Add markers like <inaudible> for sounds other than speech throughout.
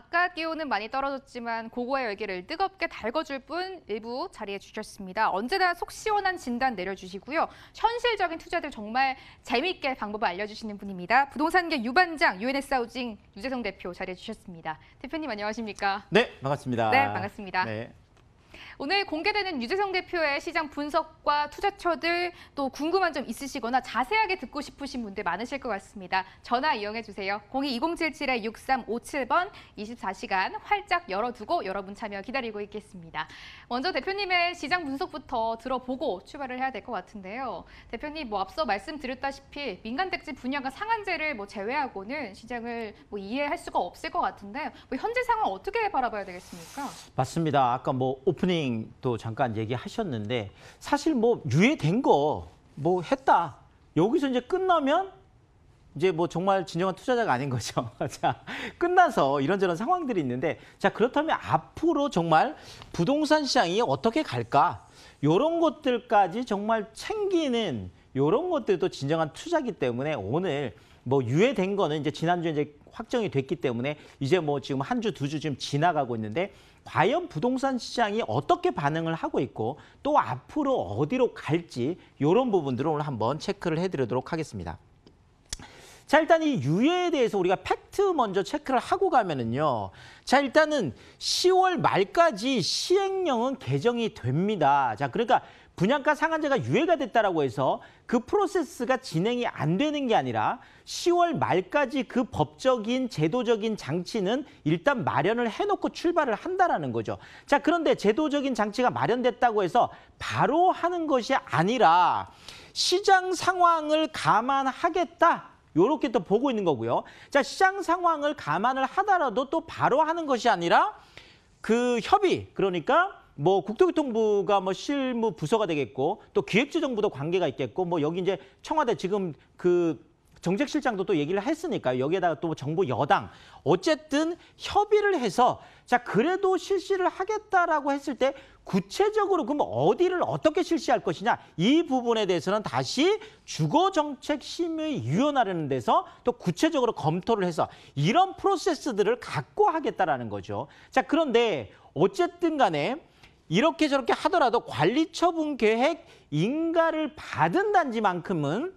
바깥 기온은 많이 떨어졌지만 고고의 열기를 뜨겁게 달궈줄 뿐 일부 자리해 주셨습니다. 언제나 속 시원한 진단 내려주시고요. 현실적인 투자들 정말 재미있게 방법을 알려주시는 분입니다. 부동산계 유반장 UNS 하우징 유재성 대표 자리해 주셨습니다. 대표님 안녕하십니까? 네, 반갑습니다. 네, 반갑습니다. 네. 오늘 공개되는 유재성 대표의 시장 분석과 투자처들 또 궁금한 점 있으시거나 자세하게 듣고 싶으신 분들 많으실 것 같습니다. 전화 이용해 주세요. 02-2077-6357번 24시간 활짝 열어두고 여러분 참여 기다리고 있겠습니다. 먼저 대표님의 시장 분석부터 들어보고 출발을 해야 될 것 같은데요. 대표님 뭐 앞서 말씀드렸다시피 민간택지 분양가 상한제를 뭐 제외하고는 시장을 뭐 이해할 수가 없을 것 같은데 뭐 현재 상황 어떻게 바라봐야 되겠습니까? 맞습니다. 아까 뭐 오프닝 대통령도 잠깐 얘기하셨는데 사실 뭐 유예된 거 뭐 했다. 여기서 이제 끝나면 이제 뭐 정말 진정한 투자자가 아닌 거죠. <laughs> 자, 끝나서 이런저런 상황들이 있는데 자, 그렇다면 앞으로 정말 부동산 시장이 어떻게 갈까? 요런 것들까지 정말 챙기는 요런 것들도 진정한 투자기 때문에 오늘 뭐 유예된 거는 이제 지난주에 이제 확정이 됐기 때문에 이제 뭐 지금 한 주, 두주 지금 지나가고 있는데 과연 부동산 시장이 어떻게 반응을 하고 있고 또 앞으로 어디로 갈지 이런 부분들을 오늘 한번 체크를 해드리도록 하겠습니다. 자 일단 이 유예에 대해서 우리가 팩트 먼저 체크를 하고 가면은요. 자 일단은 10월 말까지 시행령은 개정이 됩니다. 자 그러니까 분양가 상한제가 유예가 됐다라고 해서 그 프로세스가 진행이 안 되는 게 아니라 10월 말까지 그 법적인 제도적인 장치는 일단 마련을 해놓고 출발을 한다라는 거죠. 자 그런데 제도적인 장치가 마련됐다고 해서 바로 하는 것이 아니라 시장 상황을 감안하겠다. 요렇게 또 보고 있는 거고요. 자 시장 상황을 감안을 하더라도 또 바로 하는 것이 아니라 그 협의 그러니까 뭐 국토교통부가 뭐 실무 부서가 되겠고 또 기획재정부도 관계가 있겠고 뭐 여기 이제 청와대 지금 그 정책실장도 또 얘기를 했으니까 여기에다가 또 정부 여당 어쨌든 협의를 해서 자 그래도 실시를 하겠다라고 했을 때 구체적으로 그럼 어디를 어떻게 실시할 것이냐 이 부분에 대해서는 다시 주거정책심의위원회라는 데서 또 구체적으로 검토를 해서 이런 프로세스들을 갖고 하겠다라는 거죠. 자 그런데 어쨌든 간에 이렇게 저렇게 하더라도 관리처분 계획 인가를 받은 단지만큼은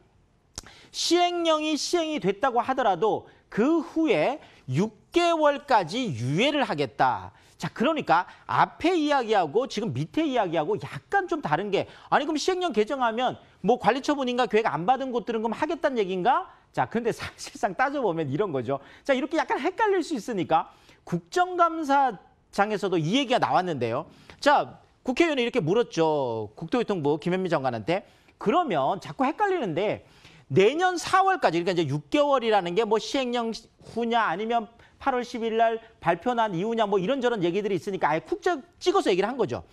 시행령이 시행이 됐다고 하더라도 그 후에 6개월까지 유예를 하겠다. 자, 그러니까 앞에 이야기하고 지금 밑에 이야기하고 약간 좀 다른 게 아니 그럼 시행령 개정하면 뭐 관리처분인가 계획 안 받은 곳들은 그럼 하겠다는 얘기인가? 자, 근데 사실상 따져보면 이런 거죠. 자, 이렇게 약간 헷갈릴 수 있으니까 국정감사장에서도 이 얘기가 나왔는데요. 자, 국회의원이 이렇게 물었죠. 국토교통부 김현미 장관한테. 그러면 자꾸 헷갈리는데 내년 4월까지 그러니까 이제 6개월이라는 게 뭐 시행령 후냐 아니면 8월 10일 날 발표 난 이후냐 뭐 이런저런 얘기들이 있으니까 아예 쿡 찍어서 얘기를 한 거죠.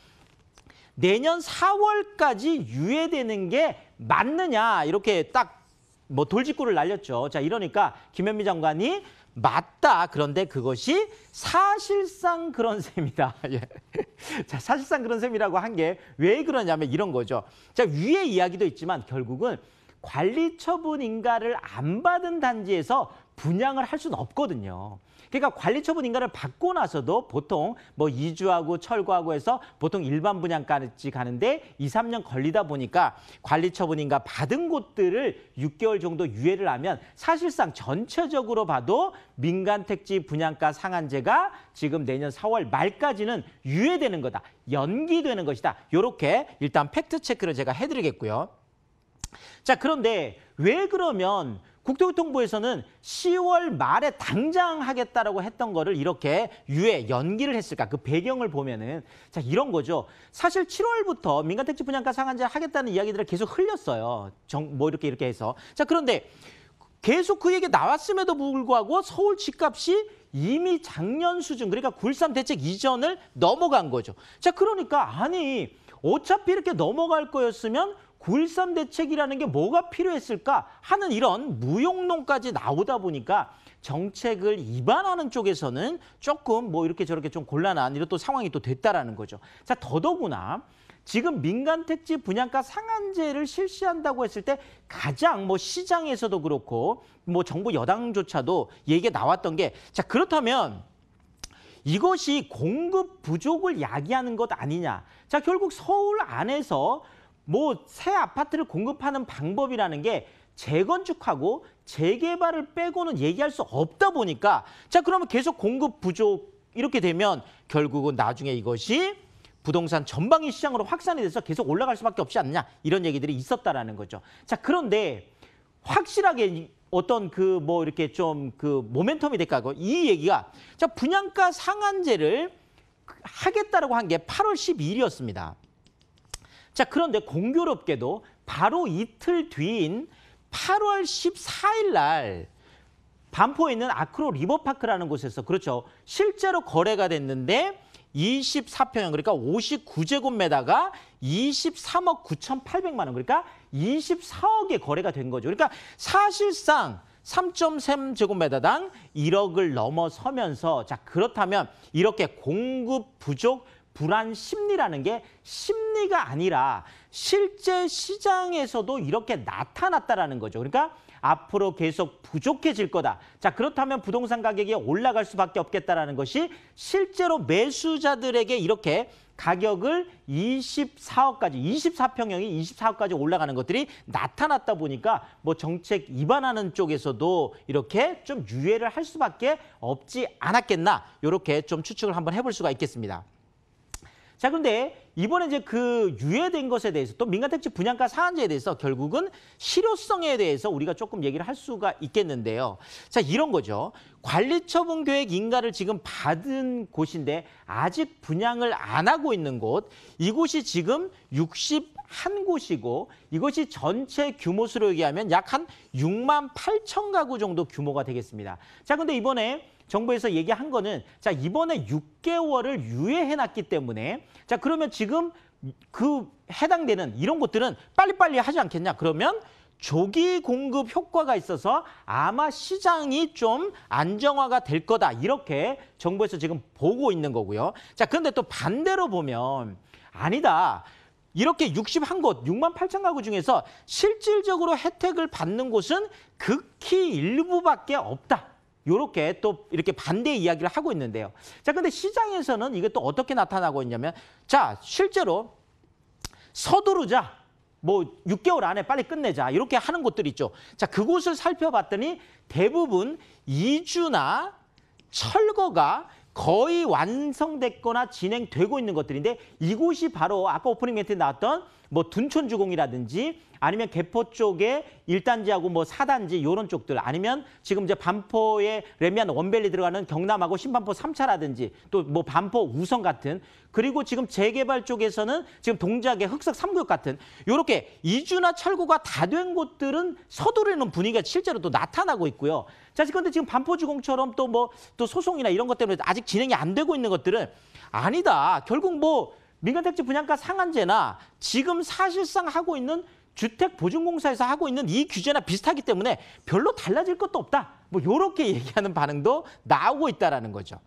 내년 4월까지 유예되는 게 맞느냐 이렇게 딱 뭐 돌직구를 날렸죠. 자 이러니까 김현미 장관이 맞다. 그런데 그것이 사실상 그런 셈이다. <laughs> 예. 자, 사실상 그런 셈이라고 한 게 왜 그러냐면 이런 거죠. 자, 위에 이야기도 있지만 결국은 관리 처분 인가를 안 받은 단지에서 분양을 할 수는 없거든요. 그러니까 관리처분 인가를 받고 나서도 보통 뭐 이주하고 철거하고 해서 보통 일반 분양까지 가는데 2, 3년 걸리다 보니까 관리처분 인가 받은 곳들을 6개월 정도 유예를 하면 사실상 전체적으로 봐도 민간택지 분양가 상한제가 지금 내년 4월 말까지는 유예되는 거다. 연기되는 것이다. 이렇게 일단 팩트 체크를 제가 해드리겠고요. 자, 그런데 왜 그러면 국토교통부에서는 10월 말에 당장 하겠다라고 했던 거를 이렇게 유예 연기를 했을까? 그 배경을 보면은 자 이런 거죠. 사실 7월부터 민간택지 분양가 상한제 하겠다는 이야기들을 계속 흘렸어요. 정, 뭐 이렇게 이렇게 해서 자 그런데 계속 그 얘기 나왔음에도 불구하고 서울 집값이 이미 작년 수준 그러니까 9.13 대책 이전을 넘어간 거죠. 자 그러니까 아니 어차피 이렇게 넘어갈 거였으면 9.13 대책이라는 게 뭐가 필요했을까 하는 이런 무용론까지 나오다 보니까 정책을 입안하는 쪽에서는 조금 뭐 이렇게 저렇게 좀 곤란한 이런 또 상황이 또 됐다라는 거죠. 자, 더더구나 지금 민간 택지 분양가 상한제를 실시한다고 했을 때 가장 뭐 시장에서도 그렇고 뭐 정부 여당조차도 얘기가 나왔던 게 자, 그렇다면 이것이 공급 부족을 야기하는 것 아니냐. 자, 결국 서울 안에서 뭐새 아파트를 공급하는 방법이라는 게 재건축하고 재개발을 빼고는 얘기할 수 없다 보니까 자 그러면 계속 공급 부족 이렇게 되면 결국은 나중에 이것이 부동산 전방위 시장으로 확산이 돼서 계속 올라갈 수밖에 없지 않느냐 이런 얘기들이 있었다라는 거죠. 자 그런데 확실하게 어떤 그 뭐 이렇게 좀 그 모멘텀이 될까고 이 얘기가 자 분양가 상한제를 하겠다라고 한 게 8월 12일이었습니다. 자, 그런데 공교롭게도 바로 이틀 뒤인 8월 14일 날 반포에 있는 아크로 리버파크라는 곳에서 그렇죠. 실제로 거래가 됐는데 24평형 그러니까 59제곱미터가 23억 9,800만 원 그러니까 24억에 거래가 된 거죠. 그러니까 사실상 3.3제곱미터당 1억을 넘어서면서 자 그렇다면 이렇게 공급 부족 불안 심리라는 게 심리가 아니라 실제 시장에서도 이렇게 나타났다라는 거죠. 그러니까 앞으로 계속 부족해질 거다. 자, 그렇다면 부동산 가격이 올라갈 수밖에 없겠다라는 것이 실제로 매수자들에게 이렇게 가격을 24억까지, 24평형이 24억까지 올라가는 것들이 나타났다 보니까 뭐 정책 위반하는 쪽에서도 이렇게 좀 유예를 할 수밖에 없지 않았겠나. 이렇게 좀 추측을 한번 해볼 수가 있겠습니다. 자, 그런데 이번에 이제 그 유예된 것에 대해서 또 민간택지 분양가 상한제에 대해서 결국은 실효성에 대해서 우리가 조금 얘기를 할 수가 있겠는데요. 자, 이런 거죠. 관리처분 계획 인가를 지금 받은 곳인데 아직 분양을 안 하고 있는 곳, 이곳이 지금 61곳이고 이것이 전체 규모 수로 얘기하면 약 한 6만 8천 가구 정도 규모가 되겠습니다. 자, 근데 이번에 정부에서 얘기한 거는 자 이번에 6개월을 유예해놨기 때문에 자 그러면 지금 그 해당되는 이런 것들은 빨리빨리 하지 않겠냐 그러면 조기 공급 효과가 있어서 아마 시장이 좀 안정화가 될 거다 이렇게 정부에서 지금 보고 있는 거고요 자 그런데 또 반대로 보면 아니다 이렇게 61곳, 6만 8천 가구 중에서 실질적으로 혜택을 받는 곳은 극히 일부밖에 없다. 이렇게또 이렇게 반대 이야기를 하고 있는데요. 자, 근데 시장에서는 이게 또 어떻게 나타나고 있냐면 자, 실제로 서두르자. 뭐 6개월 안에 빨리 끝내자 이렇게 하는 곳들 있죠. 자 그곳을 살펴봤더니 대부분 이주나 철거가 거의 완성됐거나 진행되고 있는 것들인데 이곳이 바로 아까 오프닝 멘트에 나왔던 뭐 둔촌주공이라든지 아니면 개포 쪽에 일단지하고뭐 사단지 요런 쪽들 아니면 지금 이제 반포에 레미안 원밸리 들어가는 경남하고 신반포 삼차라든지 또 뭐 반포 우성 같은 그리고 지금 재개발 쪽에서는 지금 동작의 흑석 삼구역 같은 요렇게 이주나 철구가다 된 곳들은 서두르는 분위기가 실제로 또 나타나고 있고요. 자, 그런데 지금 반포주공처럼 또 뭐또 뭐 또 소송이나 이런 것 때문에 아직 진행이 안 되고 있는 것들은 아니다. 결국 뭐 민간택지 분양가 상한제나 지금 사실상 하고 있는 주택보증공사에서 하고 있는 이 규제나 비슷하기 때문에 별로 달라질 것도 없다. 뭐 이렇게 <laughs> 얘기하는 반응도 나오고 있다라는 거죠.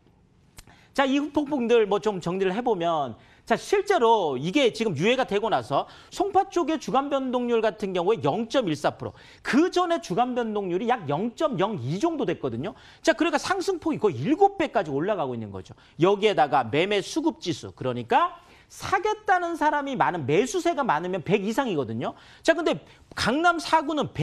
자, 이 후폭풍들 뭐 좀 정리를 해보면 자, 실제로 이게 지금 유예가 되고 나서 송파 쪽의 주간 변동률 같은 경우에 0.14%. 그 전에 주간 변동률이 약 0.02 정도 됐거든요. 자, 그러니까 상승폭이 거의 7배까지 올라가고 있는 거죠. 여기에다가 매매 수급 지수. 그러니까 사겠다는 사람이 많은 매수세가 많으면 100 이상이거든요. 자, 근데 강남 4구는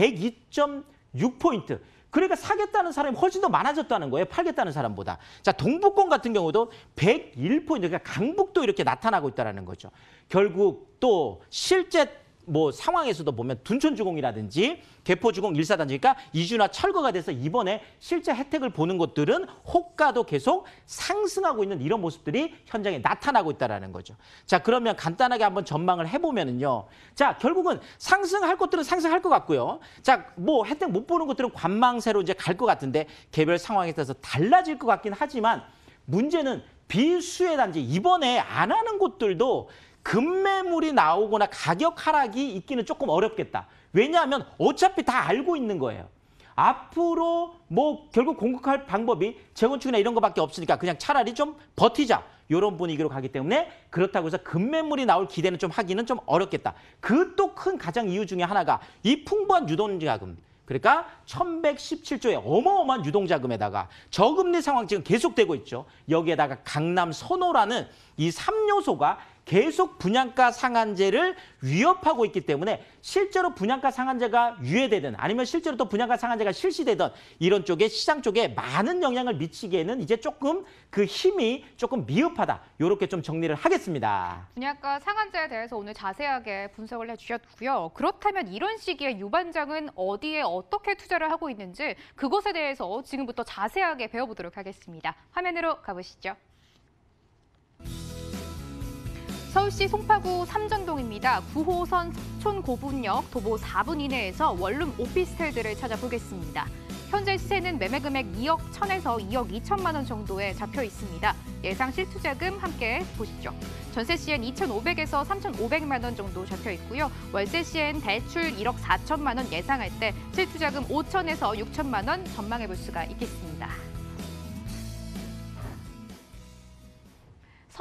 102.6포인트. 그러니까 사겠다는 사람이 훨씬 더 많아졌다는 거예요. 팔겠다는 사람보다. 자, 동북권 같은 경우도 101포인트. 그러니까 강북도 이렇게 나타나고 있다는 거죠. 결국 또 실제 뭐 상황에서도 보면 둔촌주공이라든지 개포주공 일사단지니까 그러니까 그 이주나 철거가 돼서 이번에 실제 혜택을 보는 것들은 호가도 계속 상승하고 있는 이런 모습들이 현장에 나타나고 있다는 거죠. 자 그러면 간단하게 한번 전망을 해보면은요. 자 결국은 상승할 것들은 상승할 것 같고요. 자 뭐 혜택 못 보는 것들은 관망세로 이제 갈 것 같은데 개별 상황에 따라서 달라질 것 같긴 하지만 문제는 비수혜 단지 이번에 안 하는 곳들도 급매물이 나오거나 가격 하락이 있기는 조금 어렵겠다. 왜냐하면 어차피 다 알고 있는 거예요. 앞으로 뭐 결국 공급할 방법이 재건축이나 이런 거밖에 없으니까 그냥 차라리 좀 버티자. 이런 분위기로 가기 때문에 그렇다고 해서 급매물이 나올 기대는 좀 하기는 좀 어렵겠다. 그 또 큰 가장 이유 중에 하나가 이 풍부한 유동자금. 그러니까 1117조의 어마어마한 유동자금에다가 저금리 상황 지금 계속되고 있죠. 여기에다가 강남 선호라는 이 3요소가 계속 분양가 상한제를 위협하고 있기 때문에 실제로 분양가 상한제가 유예되든 아니면 실제로 또 분양가 상한제가 실시되든 이런 쪽에 시장 쪽에 많은 영향을 미치기에는 이제 조금 그 힘이 조금 미흡하다. 이렇게 좀 정리를 하겠습니다. 분양가 상한제에 대해서 오늘 자세하게 분석을 해주셨고요. 그렇다면 이런 시기에 유반장은 어디에 어떻게 투자를 하고 있는지 그것에 대해서 지금부터 자세하게 배워보도록 하겠습니다. 화면으로 가보시죠. 서울시 송파구 삼정동입니다 9호선 촌고분역 도보 4분 이내에서 원룸 오피스텔들을 찾아보겠습니다. 현재 시세는 매매 금액 2억 1천에서 2억 2천만 원 정도에 잡혀 있습니다. 예상 실투자금 함께 보시죠. 전세 시엔 2,500에서 3,500만 원 정도 잡혀 있고요. 월세 시엔 대출 1억 4천만 원 예상할 때 실투자금 5천에서 6천만 원 전망해 볼 수가 있겠습니다.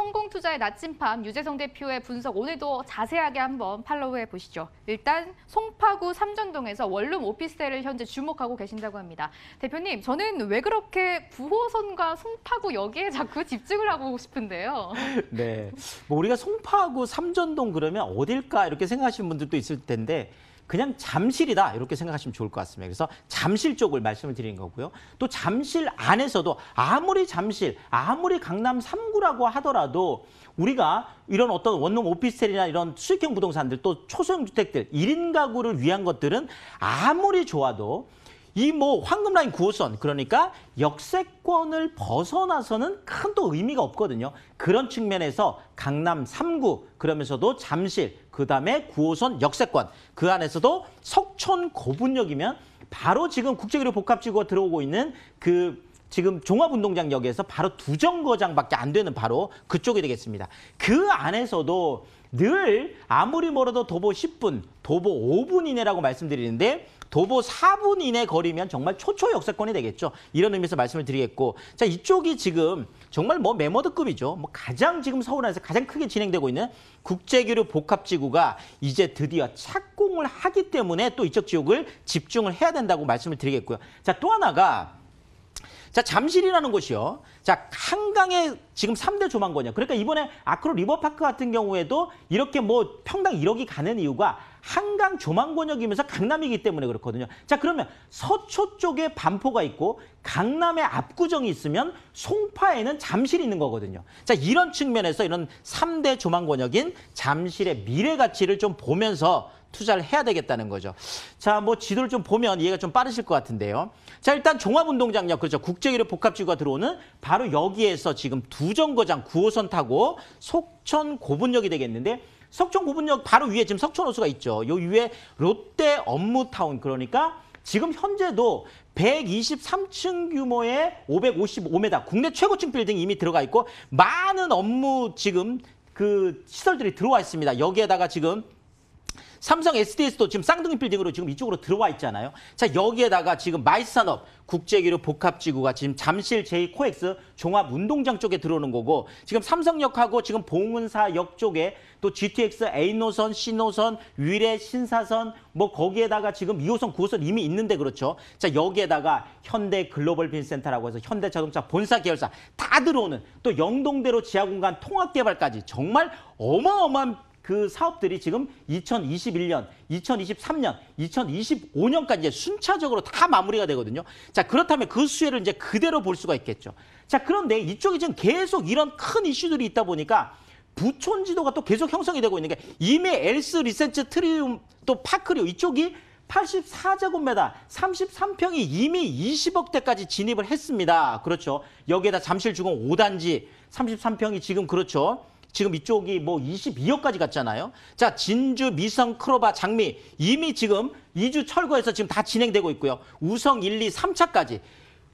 성공투자의 나침팜 유재성 대표의 분석 오늘도 자세하게 한번 팔로우해 보시죠. 일단 송파구 삼전동에서 원룸 오피스텔을 현재 주목하고 계신다고 합니다. 대표님 저는 왜 그렇게 9호선과 송파구 여기에 자꾸 집중을 하고 싶은데요. <laughs> 네, 뭐 우리가 송파구 삼전동 그러면 어딜까 이렇게 생각하시는 분들도 있을 텐데 그냥 잠실이다 이렇게 생각하시면 좋을 것 같습니다. 그래서 잠실 쪽을 말씀을 드린 거고요. 또 잠실 안에서도 아무리 잠실, 아무리 강남 3구라고 하더라도 우리가 이런 어떤 원룸 오피스텔이나 이런 수익형 부동산들 또 초소형 주택들 일인 가구를 위한 것들은 아무리 좋아도 이뭐 황금라인 9호선 그러니까 역세권을 벗어나서는 큰 또 의미가 없거든요. 그런 측면에서 강남 3구 그러면서도 잠실 그다음에 9호선 역세권 그 안에서도 석촌 고분역이면 바로 지금 국제교류 복합지구가 들어오고 있는 그 지금 종합운동장역에서 바로 두 정거장밖에 안 되는 바로 그쪽이 되겠습니다. 그 안에서도 늘 아무리 멀어도 도보 10분, 도보 5분 이내라고 말씀드리는데 도보 4분 이내 거리면 정말 초초 역세권이 되겠죠. 이런 의미에서 말씀을 드리겠고 자 이쪽이 지금 정말 뭐메모드급이죠뭐 가장 지금 서울 안에서 가장 크게 진행되고 있는 국제교류 복합지구가 이제 드디어 착공을 하기 때문에 또 이쪽 지역을 집중을 해야 된다고 말씀을 드리겠고요. 자 또 하나가 자, 잠실이라는 곳이요. 자, 한강에 지금 3대 조망권이요. 그러니까 이번에 아크로 리버파크 같은 경우에도 이렇게 뭐 평당 1억이 가는 이유가 한강 조망권역이면서 강남이기 때문에 그렇거든요. 자 그러면 서초 쪽에 반포가 있고 강남의 압구정이 있으면 송파에는 잠실이 있는 거거든요. 자 이런 측면에서 이런 삼대 조망권역인 잠실의 미래 가치를 좀 보면서 투자를 해야 되겠다는 거죠. 자, 뭐 지도를 좀 보면 이해가 좀 빠르실 것 같은데요. 자, 일단 종합운동장역, 그렇죠. 국제기류 복합지구가 들어오는 바로 여기에서 지금 두 정거장 9호선 타고 속천 고분역이 되겠는데 석촌 고분역 바로 위에 지금 석촌 호수가 있죠. 요 위에 롯데 업무타운 그러니까 지금 현재도 123층 규모의 555m 국내 최고층 빌딩이 이미 들어가 있고 많은 업무 지금 그 시설들이 들어와 있습니다. 여기에다가 지금 삼성 SDS도 지금 쌍둥이 빌딩으로 지금 이쪽으로 들어와 있잖아요. 자 여기에다가 지금 마이산업 국제기류 복합지구가 지금 잠실 제이코엑스 종합운동장 쪽에 들어오는 거고 지금 삼성역하고 지금 봉은사역 쪽에 또 GTX A노선, C노선, 위례, 신사선 뭐 거기에다가 지금 2호선, 9호선 이미 있는데 그렇죠. 자 여기에다가 현대 글로벌 빈센터라고 해서 현대자동차 본사 계열사 다 들어오는 또 영동대로 지하공간 통합개발까지 정말 어마어마한 그 사업들이 지금 2021년, 2023년, 2025년까지 순차적으로 다 마무리가 되거든요. 자, 그렇다면 그 수혜를 이제 그대로 볼 수가 있겠죠. 자, 그런데 이쪽이 지금 계속 이런 큰 이슈들이 있다 보니까 부촌 지도가 또 계속 형성이 되고 있는 게 이미 엘스 리센츠 트리움 또 파크류 이쪽이 84제곱미터 33평이 이미 20억대까지 진입을 했습니다. 그렇죠. 여기에다 잠실 주공 5단지 33평이 지금 그렇죠. 지금 이쪽이 뭐 22억까지 갔잖아요. 자, 진주, 미성, 크로바, 장미 이미 지금 2주 철거해서 지금 다 진행되고 있고요. 우성 1, 2, 3차까지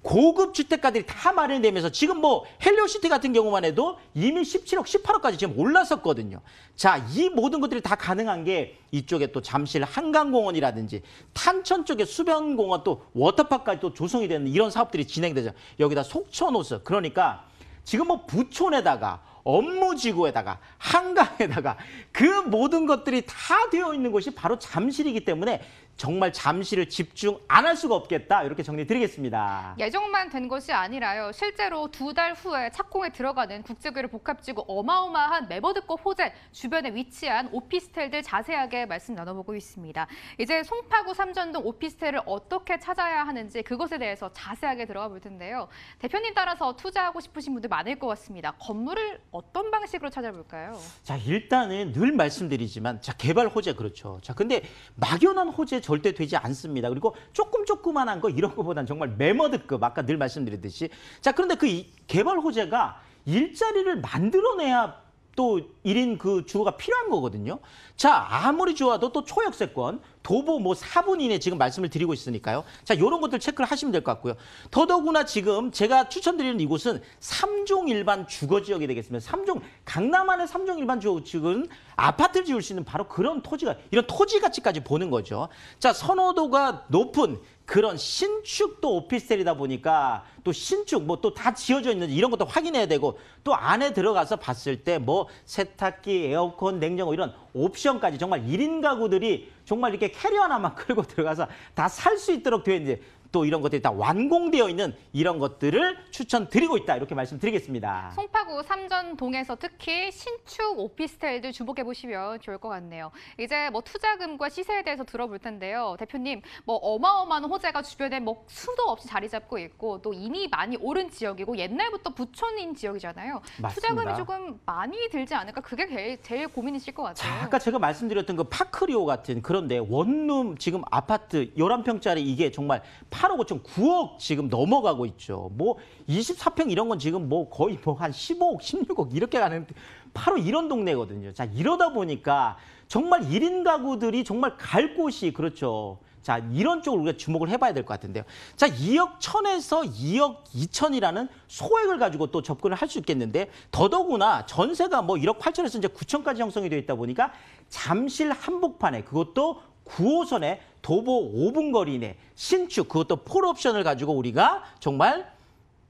고급 주택가들이 다 마련되면서 지금 뭐 헬리오시티 같은 경우만 해도 이미 17억, 18억까지 지금 올랐었거든요. 자, 이 모든 것들이 다 가능한 게 이쪽에 또 잠실 한강공원이라든지 탄천 쪽에 수변공원 또 워터파크까지 또 조성이 되는 이런 사업들이 진행되죠. 여기다 속초노스 그러니까 지금 뭐 부촌에다가 업무지구에다가 한강에다가 그 모든 것들이 다 되어 있는 곳이 바로 잠실이기 때문에 정말 잠시를 집중 안 할 수가 없겠다 이렇게 정리드리겠습니다. 예정만 된 것이 아니라요. 실제로 두 달 후에 착공에 들어가는 국제교류 복합지구 어마어마한 메버드코 호재 주변에 위치한 오피스텔들 자세하게 말씀 나눠보고 있습니다. 이제 송파구 삼전동 오피스텔을 어떻게 찾아야 하는지 그것에 대해서 자세하게 들어가 볼 텐데요. 대표님 따라서 투자하고 싶으신 분들 많을 것 같습니다. 건물을 어떤 방식으로 찾아볼까요? 자 일단은 늘 말씀드리지만 자 개발 호재 그렇죠. 자 근데 막연한 호재 절대 되지 않습니다. 그리고 조금 조그만한 거 이런 거보단 정말 메머드급 아까 늘 말씀드렸듯이 자 그런데 그 개발 호재가 일자리를 만들어내야 또일인그 주거가 필요한 거거든요. 자, 아무리 좋아도 또 초역세권, 도보 뭐 4분 이내 지금 말씀을 드리고 있으니까요. 자, 요런 것들 체크를 하시면 될 것 같고요. 더더구나 지금 제가 추천드리는 이곳은 3종 일반 주거 지역이 되겠습니다. 3종 강남 안에 3종 일반 주거 지역은 아파트를 지을 수 있는 바로 그런 토지가 이런 토지 가치까지 보는 거죠. 자, 선호도가 높은 그런 신축도 오피스텔이다 보니까 또 신축 뭐 또 다 지어져 있는지 이런 것도 확인해야 되고 또 안에 들어가서 봤을 때 뭐 세탁기, 에어컨, 냉장고 이런 옵션까지 정말 1인 가구들이 정말 이렇게 캐리 어나만 하 <laughs> 끌고 들어가서 다 살 수 있도록 되어 있는데 또 이런 것들이 다 완공되어 있는 이런 것들을 추천드리고 있다 이렇게 말씀드리겠습니다. 송파구 삼전동에서 특히 신축 오피스텔들 주목해 보시면 좋을 것 같네요. 이제 뭐 투자금과 시세에 대해서 들어볼 텐데요. 대표님, 뭐 어마어마한 호재가 주변에 뭐 수도 없이 자리 잡고 있고 또 이미 많이 오른 지역이고 옛날부터 부촌인 지역이잖아요. 맞습니다. 투자금이 조금 많이 들지 않을까 그게 제일, 제일 고민이실 것 같아요. 아까 제가 말씀드렸던 그 파크리오 같은 그런데 원룸 지금 아파트 열한 평짜리 이게 정말 8억 5천 9억 지금 넘어가고 있죠. 뭐 24평 이런 건 지금 뭐 거의 뭐 한 15억 16억 이렇게 가는 바로 이런 동네거든요. 자 이러다 보니까 정말 1인 가구들이 정말 갈 곳이 그렇죠. 자 이런 쪽을 우리가 주목을 해봐야 될 것 같은데요. 자 2억 1천에서 2억 2천이라는 소액을 가지고 또 접근을 할 수 있겠는데 더더구나 전세가 뭐 1억 8천에서 이제 9천까지 형성이 되어 있다 보니까 잠실 한복판에 그것도 9호선의 도보 5분 거리 내 신축 그것도 폴옵션을 가지고 우리가 정말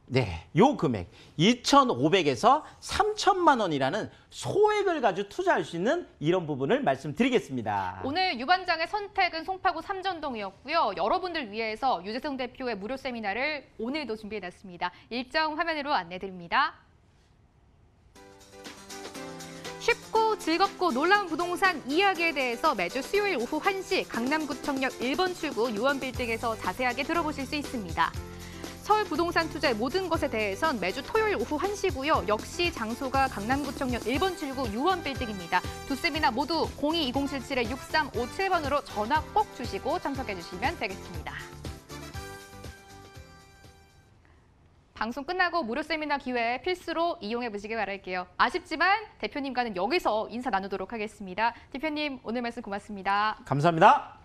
네, 요 금액 2,500에서 3천만 원이라는 소액을 가지고 투자할 수 있는 이런 부분을 말씀드리겠습니다. 오늘 유반장의 선택은 송파구 삼전동이었고요. 여러분들 위해서 유재성 대표의 무료 세미나를 오늘도 준비해놨습니다. 일정 화면으로 안내드립니다. 쉽고 즐겁고 놀라운 부동산 이야기에 대해서 매주 수요일 오후 1시 강남구청역 1번 출구 유원빌딩에서 자세하게 들어보실 수 있습니다. 서울 부동산 투자의 모든 것에 대해선 매주 토요일 오후 1시고요. 역시 장소가 강남구청역 1번 출구 유원빌딩입니다. 두 세미나 모두 022077-6357번으로 전화 꼭 주시고 참석해 주시면 되겠습니다. 방송 끝나고 무료 세미나 기회 필수로 이용해 보시길 바랄게요. 아쉽지만 대표님과는 여기서 인사 나누도록 하겠습니다. 대표님 오늘 말씀 고맙습니다. 감사합니다.